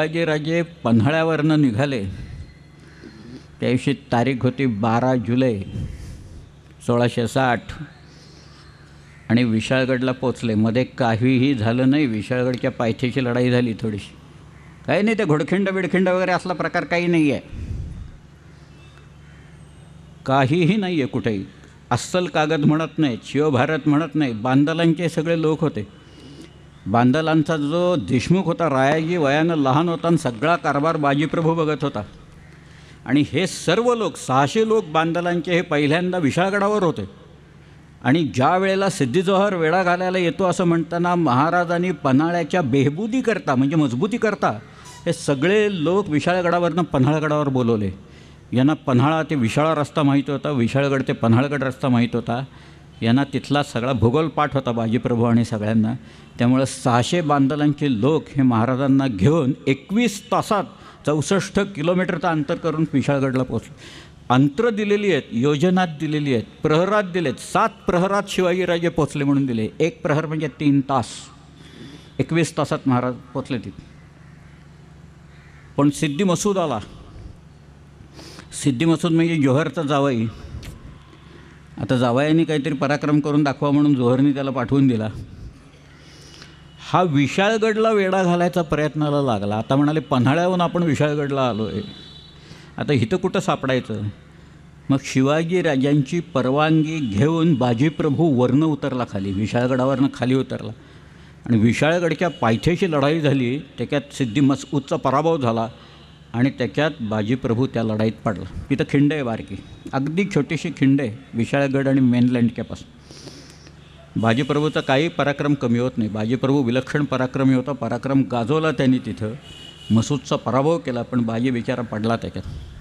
राजे पन्हाळ्यावरनं निघाले त्या दिवशी तारीख होती बारा जुलै सोळाशे साठ आणि विशाळगडला पोचले मध्ये काहीही झालं नाही विशाळगडच्या पायथ्याची लढाई झाली थोडीशी काही नाही ते घोडखिंड बिडखिंड वगैरे असला प्रकार काही नाही आहे काहीही नाही आहे कुठेही अस्सल कागद म्हणत नाहीत शिवभारत म्हणत नाही बांदलांचे सगळे लोक होते बांदलांचा जो देशमुख होता रायाजी वयानं लहान होता आणि सगळा कारभार बाजीप्रभू बघत होता आणि हे सर्व लोक सहाशे लोक बांदलांचे हे पहिल्यांदा विशाळगडावर होते आणि ज्या वेळेला सिद्धिजोहर वेळा घालायला येतो असं म्हणताना महाराजांनी पन्हाळ्याच्या बेहबुदी करता म्हणजे मजबूती करता हे सगळे लोक विशाळगडावरनं पन्हाळगडावर बोलवले यांना पन्हाळा ते विशाळा रस्ता माहीत होता विशाळगड ते पन्हाळगड रस्ता माहीत होता यांना तिथला सगळा भूगोल पाठ होता बाजीप्रभू आणि सगळ्यांना त्यामुळं सहाशे बांदलांचे लोक हे महाराजांना घेऊन एकवीस तासात चौसष्ट किलोमीटरचं अंतर करून पिशाळगडला पोचले अंतर दिलेली आहेत योजनात दिलेली आहेत प्रहरात दिले आहेत सात प्रहरात शिवाजीराजे पोचले म्हणून दिले एक प्रहर म्हणजे तीन तास एकवीस तासात महाराज पोचले तिथे पण सिद्धी मसूद आला सिद्धी मसूद म्हणजे जोहरचा जावई आता जावायांनी काहीतरी पराक्रम करून दाखवा म्हणून जोहरनी त्याला पाठवून दिला हा विशाळगडला वेढा घालायचा प्रयत्नाला लागला आता म्हणाले पन्हाळ्याहून आपण विशाळगडला आलो आहे आता इथं कुठं सापडायचं मग शिवाजी राजांची परवानगी घेऊन बाजीप्रभू वरनं उतरला खाली विशाळगडावरनं खाली उतरला आणि विशाळगडच्या पायथ्याशी लढाई झाली त्याच्यात सिद्धी उच्च पराभव झाला आणि त्याच्यात बाजीप्रभू त्या लढाईत पडला तिथं खिंड आहे बारकी अगदी छोटीशी खिंड आहे विशाळगड आणि मेनलँड कॅपास बाजीप्रभूचा काही पराक्रम कमी होत नाही बाजीप्रभू विलक्षण पराक्रमी होता पराक्रम गाजवला त्यांनी तिथं मसूदचा पराभव केला पण बाजी बिचारा पडला त्याच्यात